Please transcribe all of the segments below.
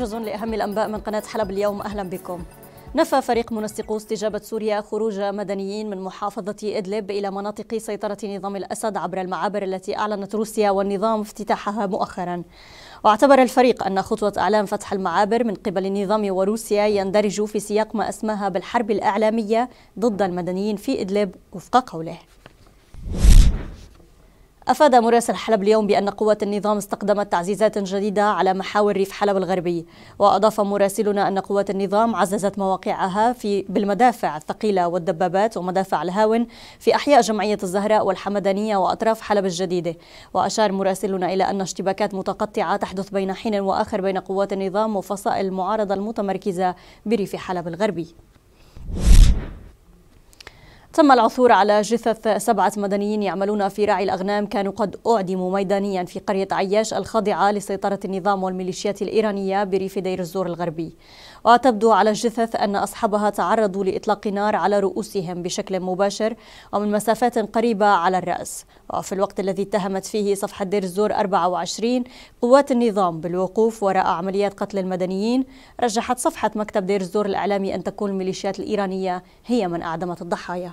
موجز لأهم الأنباء من قناة حلب اليوم أهلا بكم نفى فريق منسقو استجابة سوريا خروج مدنيين من محافظة إدلب إلى مناطق سيطرة نظام الأسد عبر المعابر التي أعلنت روسيا والنظام افتتاحها مؤخرا واعتبر الفريق أن خطوة إعلان فتح المعابر من قبل النظام وروسيا يندرج في سياق ما أسماها بالحرب الإعلامية ضد المدنيين في إدلب وفق قوله أفاد مراسل حلب اليوم بأن قوات النظام استقدمت تعزيزات جديدة على محاور ريف حلب الغربي وأضاف مراسلنا أن قوات النظام عززت مواقعها في بالمدافع الثقيلة والدبابات ومدافع الهاون في أحياء جمعية الزهراء والحمدانية وأطراف حلب الجديدة وأشار مراسلنا إلى أن اشتباكات متقطعة تحدث بين حين وآخر بين قوات النظام وفصائل المعارضة المتمركزة بريف حلب الغربي تم العثور على جثث سبعة مدنيين يعملون في رعي الأغنام كانوا قد أعدموا ميدانيا في قرية عياش الخاضعة لسيطرة النظام والميليشيات الإيرانية بريف دير الزور الغربي وتبدو على الجثث أن أصحابها تعرضوا لإطلاق نار على رؤوسهم بشكل مباشر ومن مسافات قريبة على الرأس وفي الوقت الذي اتهمت فيه صفحة دير الزور 24 قوات النظام بالوقوف وراء عمليات قتل المدنيين رجحت صفحة مكتب دير الزور الإعلامي أن تكون الميليشيات الإيرانية هي من أعدمت الضحايا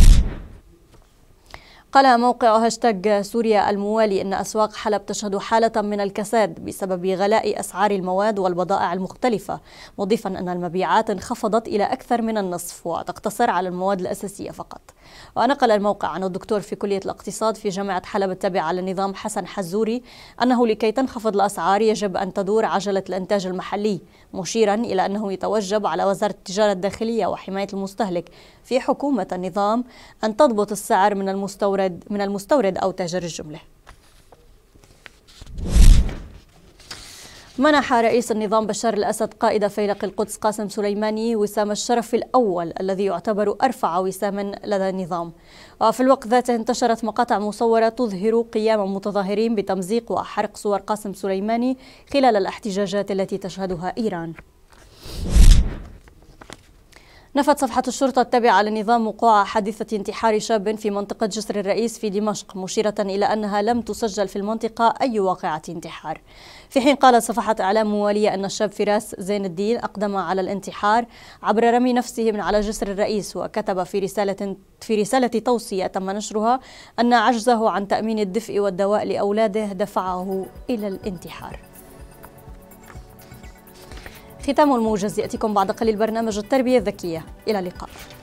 قال موقع هاشتاج سوريا الموالي أن أسواق حلب تشهد حالة من الكساد بسبب غلاء أسعار المواد والبضائع المختلفة مضيفا أن المبيعات انخفضت إلى أكثر من النصف وتقتصر على المواد الأساسية فقط ونقل الموقع عن الدكتور في كلية الاقتصاد في جامعة حلب التابعة للنظام حسن حزوري أنه لكي تنخفض الأسعار يجب أن تدور عجلة الإنتاج المحلي مشيرا إلى أنه يتوجب على وزارة التجارة الداخلية وحماية المستهلك في حكومة النظام أن تضبط السعر من المستورد المستورد من المستورد أو تاجر الجملة منح رئيس النظام بشار الأسد قائد فيلق القدس قاسم سليماني وسام الشرف الأول الذي يعتبر أرفع وساما لدى النظام وفي الوقت ذاته انتشرت مقاطع مصورة تظهر قيام متظاهرين بتمزيق وحرق صور قاسم سليماني خلال الاحتجاجات التي تشهدها إيران نفت صفحة الشرطة التابعة لنظام وقوع حادثة انتحار شاب في منطقة جسر الرئيس في دمشق مشيرة إلى أنها لم تسجل في المنطقة أي واقعة انتحار في حين قالت صفحة إعلام موالية أن الشاب فراس زين الدين أقدم على الانتحار عبر رمي نفسه من على جسر الرئيس وكتب في رسالة في رسالة توصية تم نشرها أن عجزه عن تأمين الدفء والدواء لأولاده دفعه إلى الانتحار ختام الموجز يأتيكم بعد قليل برنامج التربية الذكية إلى اللقاء